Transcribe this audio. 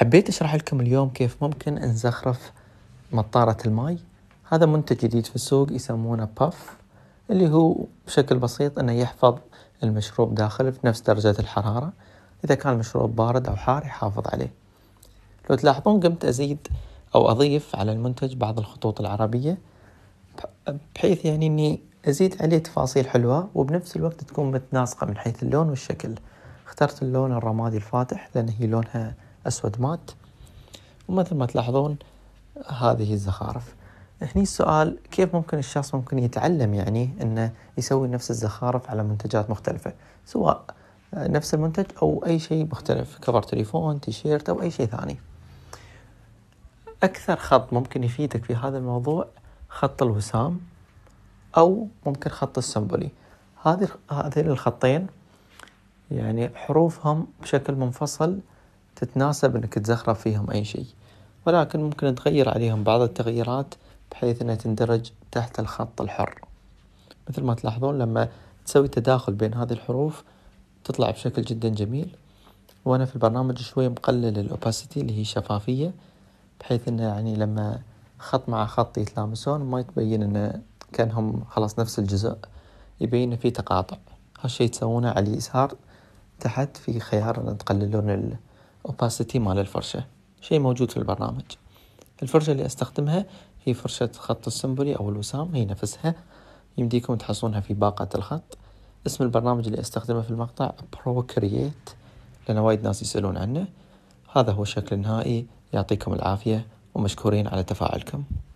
حبيت أشرح لكم اليوم كيف ممكن نزخرف مطارة الماي هذا منتج جديد في السوق يسمونه باف اللي هو بشكل بسيط أنه يحفظ المشروب داخل في نفس درجة الحرارة إذا كان المشروب بارد أو حار يحافظ عليه لو تلاحظون قمت أزيد أو أضيف على المنتج بعض الخطوط العربية بحيث يعني أني أزيد عليه تفاصيل حلوة وبنفس الوقت تكون متناسقة من حيث اللون والشكل اخترت اللون الرمادي الفاتح لأن هي لونها أسود مات ومثل ما تلاحظون هذه الزخارف هني السؤال كيف ممكن الشخص ممكن يتعلم يعني انه يسوي نفس الزخارف على منتجات مختلفة سواء نفس المنتج او اي شيء مختلف كفر تليفون تيشيرت او اي شيء ثاني اكثر خط ممكن يفيدك في هذا الموضوع خط الوسام او ممكن خط السمبولي هذه هذين الخطين يعني حروفهم بشكل منفصل تتناسب انك تزخرف فيهم اي شيء ولكن ممكن تغير عليهم بعض التغييرات بحيث انها تندرج تحت الخط الحر مثل ما تلاحظون لما تسوي تداخل بين هذه الحروف تطلع بشكل جدا جميل وانا في البرنامج شوي مقلل الاوباسيتي اللي هي الشفافية بحيث انه يعني لما خط مع خط يتلامسون ما يتبين انه كانهم خلاص نفس الجزء يبين في تقاطع هالشي تسوونه على اليسار تحت في خيار ان تقللون opacity مال الفرشة شيء موجود في البرنامج الفرشة اللي استخدمها هي فرشة خط السمبري أو الوسام هي نفسها يمديكم تحصلونها في باقة الخط اسم البرنامج اللي استخدمه في المقطع Procreate لأن وايد ناس يسألون عنه هذا هو الشكل النهائي يعطيكم العافية ومشكورين على تفاعلكم